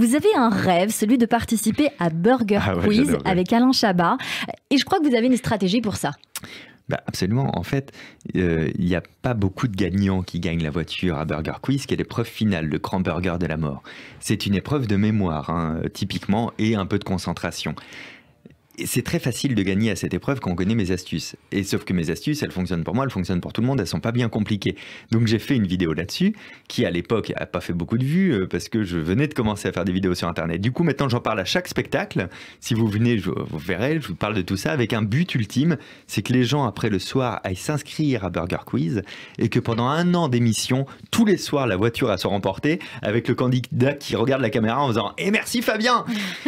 Vous avez un rêve, celui de participer à Burger ah Quiz avec Alain Chabat. Et je crois que vous avez une stratégie pour ça. Bah, absolument. En fait, il euh, n'y a pas beaucoup de gagnants qui gagnent la voiture à Burger Quiz, qui est l'épreuve finale, le grand burger de la mort. C'est une épreuve de mémoire, hein, typiquement, et un peu de concentration c'est très facile de gagner à cette épreuve quand on connaît mes astuces. Et sauf que mes astuces, elles fonctionnent pour moi, elles fonctionnent pour tout le monde, elles sont pas bien compliquées. Donc j'ai fait une vidéo là-dessus, qui à l'époque a pas fait beaucoup de vues, euh, parce que je venais de commencer à faire des vidéos sur Internet. Du coup, maintenant j'en parle à chaque spectacle. Si vous venez, je, vous verrez, je vous parle de tout ça avec un but ultime, c'est que les gens, après le soir, aillent s'inscrire à Burger Quiz, et que pendant un an d'émission, tous les soirs, la voiture a se remporter, avec le candidat qui regarde la caméra en faisant Et eh, merci Fabien !»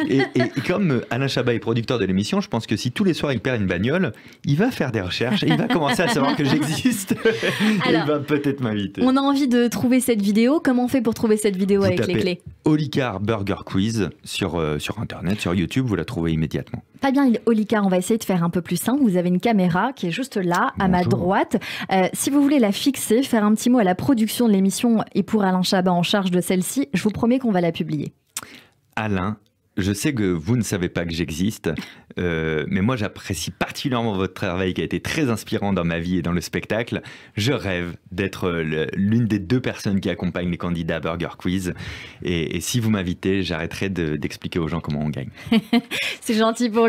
Et comme Alain Chabat est producteur de émission, je pense que si tous les soirs il perd une bagnole, il va faire des recherches et il va commencer à savoir que j'existe. il va peut-être m'inviter. On a envie de trouver cette vidéo. Comment on fait pour trouver cette vidéo avec les clés Olicar Burger Quiz sur, euh, sur Internet, sur YouTube, vous la trouvez immédiatement. Pas bien, Olicar, on va essayer de faire un peu plus simple. Vous avez une caméra qui est juste là, à ma droite. Euh, si vous voulez la fixer, faire un petit mot à la production de l'émission et pour Alain Chabat en charge de celle-ci, je vous promets qu'on va la publier. Alain je sais que vous ne savez pas que j'existe, euh, mais moi j'apprécie particulièrement votre travail qui a été très inspirant dans ma vie et dans le spectacle. Je rêve d'être l'une des deux personnes qui accompagnent les candidats à Burger Quiz. Et, et si vous m'invitez, j'arrêterai d'expliquer aux gens comment on gagne. C'est gentil pour